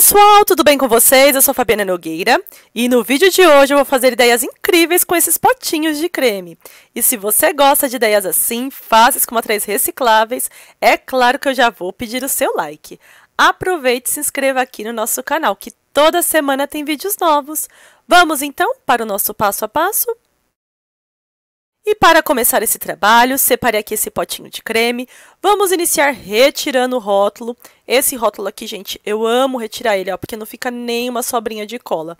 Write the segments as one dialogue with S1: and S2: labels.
S1: pessoal, tudo bem com vocês? Eu sou Fabiana Nogueira e no vídeo de hoje eu vou fazer ideias incríveis com esses potinhos de creme. E se você gosta de ideias assim, fáceis como atrás recicláveis, é claro que eu já vou pedir o seu like. Aproveite e se inscreva aqui no nosso canal, que toda semana tem vídeos novos. Vamos então para o nosso passo a passo? E para começar esse trabalho, separei aqui esse potinho de creme. Vamos iniciar retirando o rótulo esse rótulo aqui, gente, eu amo retirar ele, ó, porque não fica nenhuma sobrinha de cola.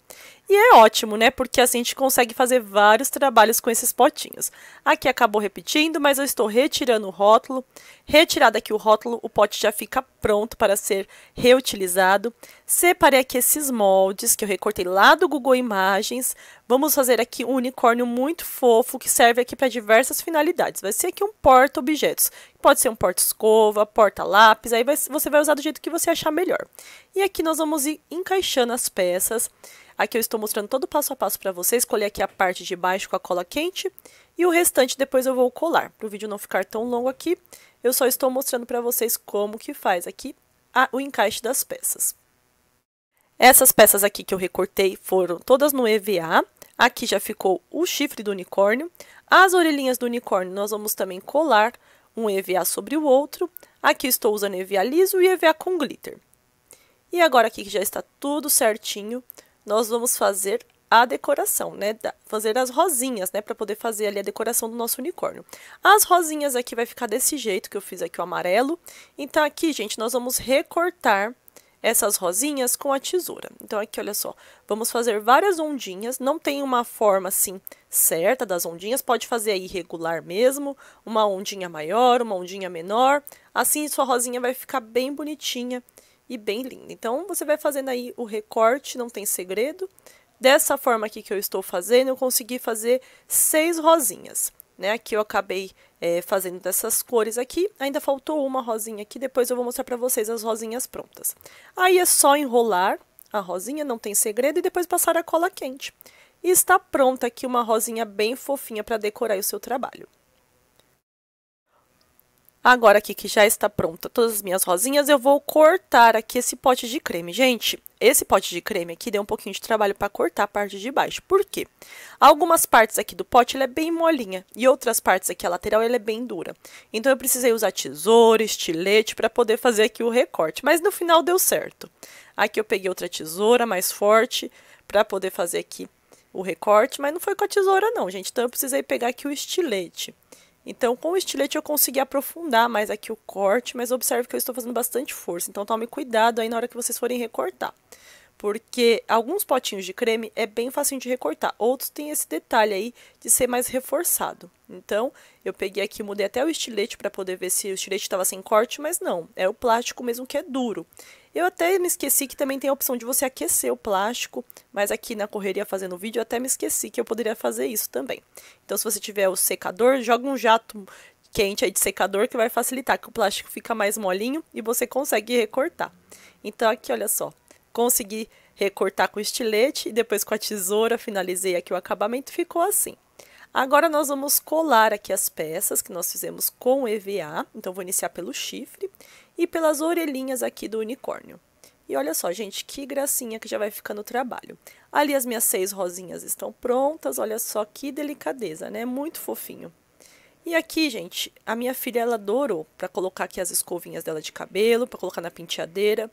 S1: E é ótimo, né? Porque assim a gente consegue fazer vários trabalhos com esses potinhos. Aqui acabou repetindo, mas eu estou retirando o rótulo. Retirado aqui o rótulo, o pote já fica pronto para ser reutilizado. Separei aqui esses moldes que eu recortei lá do Google Imagens. Vamos fazer aqui um unicórnio muito fofo que serve aqui para diversas finalidades. Vai ser aqui um porta-objetos, Pode ser um porta-escova, porta-lápis, aí você vai usar do jeito que você achar melhor. E aqui nós vamos ir encaixando as peças. Aqui eu estou mostrando todo o passo a passo para você, escolher aqui a parte de baixo com a cola quente e o restante depois eu vou colar. Para o vídeo não ficar tão longo aqui, eu só estou mostrando para vocês como que faz aqui a, o encaixe das peças. Essas peças aqui que eu recortei foram todas no EVA, aqui já ficou o chifre do unicórnio, as orelhinhas do unicórnio nós vamos também colar, um EVA sobre o outro. Aqui estou usando EVA liso e EVA com glitter. E agora aqui que já está tudo certinho, nós vamos fazer a decoração, né? Fazer as rosinhas, né? Para poder fazer ali a decoração do nosso unicórnio. As rosinhas aqui vai ficar desse jeito que eu fiz aqui o amarelo. Então, aqui, gente, nós vamos recortar essas rosinhas com a tesoura. Então, aqui, olha só, vamos fazer várias ondinhas, não tem uma forma, assim, certa das ondinhas, pode fazer aí regular mesmo, uma ondinha maior, uma ondinha menor, assim sua rosinha vai ficar bem bonitinha e bem linda. Então, você vai fazendo aí o recorte, não tem segredo. Dessa forma aqui que eu estou fazendo, eu consegui fazer seis rosinhas né? que eu acabei é, fazendo dessas cores aqui. Ainda faltou uma rosinha aqui, depois eu vou mostrar para vocês as rosinhas prontas. Aí é só enrolar a rosinha, não tem segredo, e depois passar a cola quente. E está pronta aqui uma rosinha bem fofinha para decorar o seu trabalho. Agora aqui que já está pronta todas as minhas rosinhas, eu vou cortar aqui esse pote de creme. Gente, esse pote de creme aqui deu um pouquinho de trabalho para cortar a parte de baixo. Por quê? Algumas partes aqui do pote ele é bem molinha e outras partes aqui a lateral ele é bem dura. Então eu precisei usar tesoura, estilete para poder fazer aqui o recorte, mas no final deu certo. Aqui eu peguei outra tesoura mais forte para poder fazer aqui o recorte, mas não foi com a tesoura não, gente. Então eu precisei pegar aqui o estilete. Então, com o estilete eu consegui aprofundar mais aqui o corte, mas observe que eu estou fazendo bastante força. Então, tome cuidado aí na hora que vocês forem recortar porque alguns potinhos de creme é bem facinho de recortar, outros têm esse detalhe aí de ser mais reforçado. Então, eu peguei aqui, mudei até o estilete para poder ver se o estilete estava sem corte, mas não, é o plástico mesmo que é duro. Eu até me esqueci que também tem a opção de você aquecer o plástico, mas aqui na correria fazendo o vídeo eu até me esqueci que eu poderia fazer isso também. Então, se você tiver o secador, joga um jato quente aí de secador que vai facilitar, que o plástico fica mais molinho e você consegue recortar. Então, aqui, olha só, Consegui recortar com estilete e depois com a tesoura finalizei aqui o acabamento, ficou assim. Agora nós vamos colar aqui as peças que nós fizemos com EVA, então vou iniciar pelo chifre e pelas orelhinhas aqui do unicórnio. E olha só, gente, que gracinha que já vai ficando o trabalho. Ali as minhas seis rosinhas estão prontas, olha só que delicadeza, né? Muito fofinho. E aqui, gente, a minha filha ela adorou para colocar aqui as escovinhas dela de cabelo, para colocar na penteadeira.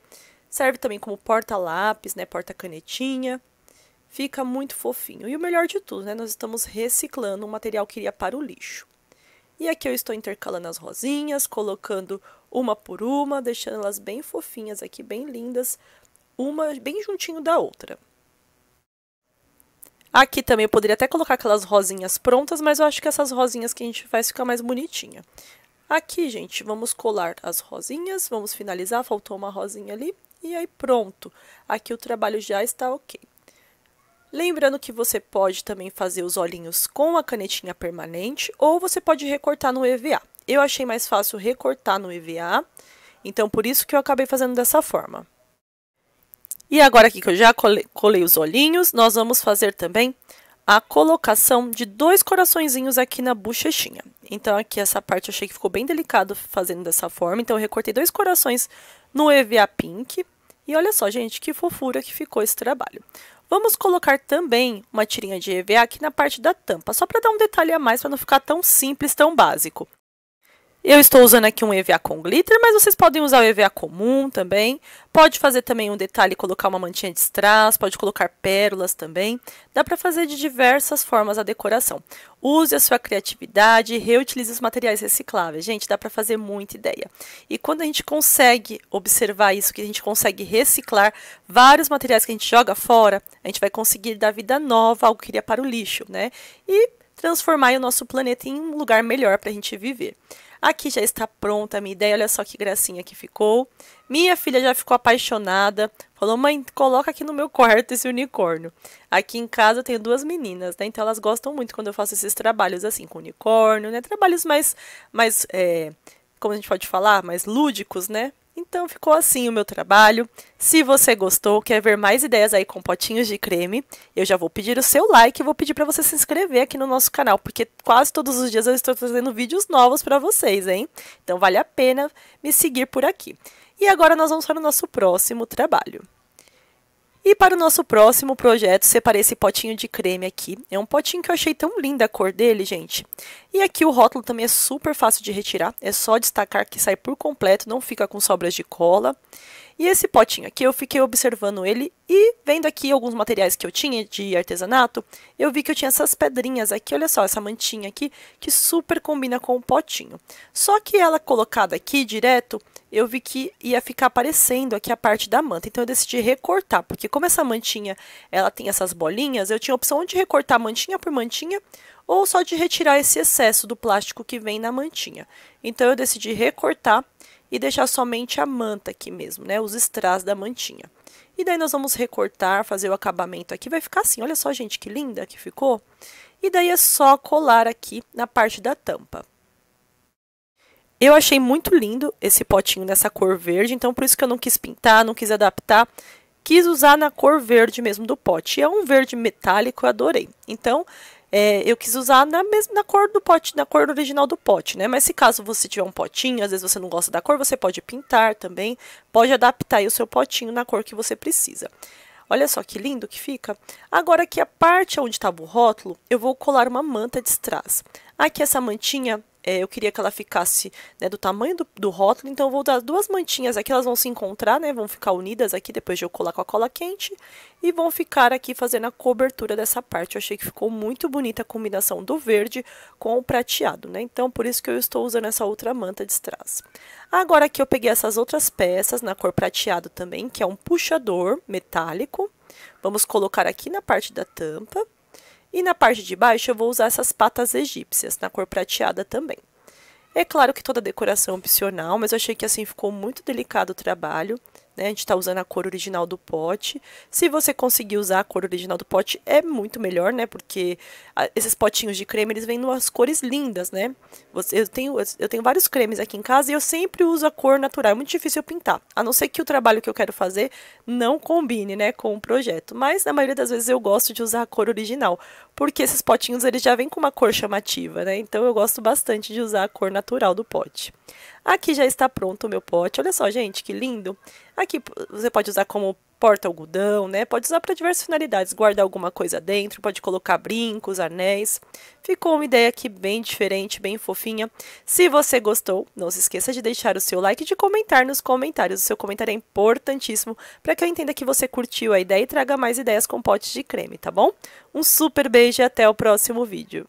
S1: Serve também como porta-lápis, né? Porta-canetinha. Fica muito fofinho. E o melhor de tudo, né? Nós estamos reciclando um material que iria para o lixo. E aqui eu estou intercalando as rosinhas, colocando uma por uma, deixando elas bem fofinhas aqui, bem lindas, uma bem juntinho da outra. Aqui também eu poderia até colocar aquelas rosinhas prontas, mas eu acho que essas rosinhas que a gente faz fica mais bonitinha. Aqui, gente, vamos colar as rosinhas, vamos finalizar, faltou uma rosinha ali e aí pronto. Aqui o trabalho já está ok. Lembrando que você pode também fazer os olhinhos com a canetinha permanente ou você pode recortar no EVA. Eu achei mais fácil recortar no EVA, então por isso que eu acabei fazendo dessa forma. E agora aqui que eu já colei os olhinhos, nós vamos fazer também a colocação de dois coraçõezinhos aqui na bochechinha. Então, aqui essa parte eu achei que ficou bem delicado fazendo dessa forma. Então, eu recortei dois corações no EVA Pink e olha só, gente, que fofura que ficou esse trabalho. Vamos colocar também uma tirinha de EVA aqui na parte da tampa, só para dar um detalhe a mais, para não ficar tão simples, tão básico. Eu estou usando aqui um EVA com glitter, mas vocês podem usar o EVA comum também. Pode fazer também um detalhe, colocar uma mantinha de strass, pode colocar pérolas também. Dá para fazer de diversas formas a decoração. Use a sua criatividade, reutilize os materiais recicláveis. Gente, dá para fazer muita ideia. E quando a gente consegue observar isso, que a gente consegue reciclar vários materiais que a gente joga fora, a gente vai conseguir dar vida nova ao que iria para o lixo, né? E transformar o nosso planeta em um lugar melhor para a gente viver. Aqui já está pronta a minha ideia, olha só que gracinha que ficou. Minha filha já ficou apaixonada, falou, mãe, coloca aqui no meu quarto esse unicórnio. Aqui em casa eu tenho duas meninas, né, então elas gostam muito quando eu faço esses trabalhos assim, com unicórnio, né, trabalhos mais, mais é, como a gente pode falar, mais lúdicos, né, então ficou assim o meu trabalho. Se você gostou, quer ver mais ideias aí com potinhos de creme, eu já vou pedir o seu like e vou pedir para você se inscrever aqui no nosso canal, porque quase todos os dias eu estou trazendo vídeos novos para vocês, hein? Então vale a pena me seguir por aqui. E agora nós vamos para o nosso próximo trabalho. E para o nosso próximo projeto, separei esse potinho de creme aqui. É um potinho que eu achei tão linda a cor dele, gente. E aqui o rótulo também é super fácil de retirar. É só destacar que sai por completo, não fica com sobras de cola. E esse potinho aqui, eu fiquei observando ele e vendo aqui alguns materiais que eu tinha de artesanato, eu vi que eu tinha essas pedrinhas aqui, olha só, essa mantinha aqui, que super combina com o potinho. Só que ela colocada aqui direto, eu vi que ia ficar aparecendo aqui a parte da manta. Então, eu decidi recortar, porque como essa mantinha, ela tem essas bolinhas, eu tinha a opção de recortar mantinha por mantinha ou só de retirar esse excesso do plástico que vem na mantinha. Então, eu decidi recortar e deixar somente a manta aqui mesmo, né? Os strass da mantinha. E daí nós vamos recortar, fazer o acabamento aqui, vai ficar assim. Olha só, gente, que linda que ficou. E daí é só colar aqui na parte da tampa. Eu achei muito lindo esse potinho nessa cor verde, então por isso que eu não quis pintar, não quis adaptar. Quis usar na cor verde mesmo do pote. é um verde metálico, eu adorei. Então, é, eu quis usar na mesma na cor do pote, na cor original do pote, né? Mas se caso você tiver um potinho, às vezes você não gosta da cor, você pode pintar também, pode adaptar o seu potinho na cor que você precisa. Olha só que lindo que fica. Agora aqui a parte onde estava tá o rótulo, eu vou colar uma manta de strass. Aqui essa mantinha é, eu queria que ela ficasse né, do tamanho do, do, rótulo, então eu vou dar duas mantinhas aqui, elas vão se encontrar, né? Vão ficar unidas aqui depois de eu colar com a cola quente e vão ficar aqui fazendo a cobertura dessa parte. Eu achei que ficou muito bonita a combinação do verde com o prateado, né? Então, por isso que eu estou usando essa outra manta de strass. Agora aqui eu peguei essas outras peças na cor prateado também, que é um puxador metálico. Vamos colocar aqui na parte da tampa. E na parte de baixo eu vou usar essas patas egípcias, na cor prateada também. É claro que toda a decoração é opcional, mas eu achei que assim ficou muito delicado o trabalho. Né? A gente está usando a cor original do pote. Se você conseguir usar a cor original do pote, é muito melhor, né? Porque esses potinhos de creme, eles vêm umas cores lindas, né? eu, tenho, eu tenho vários cremes aqui em casa e eu sempre uso a cor natural. É muito difícil eu pintar. A não ser que o trabalho que eu quero fazer não combine, né? Com o projeto. Mas, na maioria das vezes, eu gosto de usar a cor original. Porque esses potinhos, eles já vêm com uma cor chamativa, né? Então, eu gosto bastante de usar a cor natural do pote. Aqui já está pronto o meu pote. Olha só, gente, que lindo! Aqui você pode usar como porta algodão, né? Pode usar para diversas finalidades, guardar alguma coisa dentro, pode colocar brincos, anéis. Ficou uma ideia aqui bem diferente, bem fofinha. Se você gostou, não se esqueça de deixar o seu like e de comentar nos comentários. O seu comentário é importantíssimo para que eu entenda que você curtiu a ideia e traga mais ideias com potes de creme, tá bom? Um super beijo e até o próximo vídeo.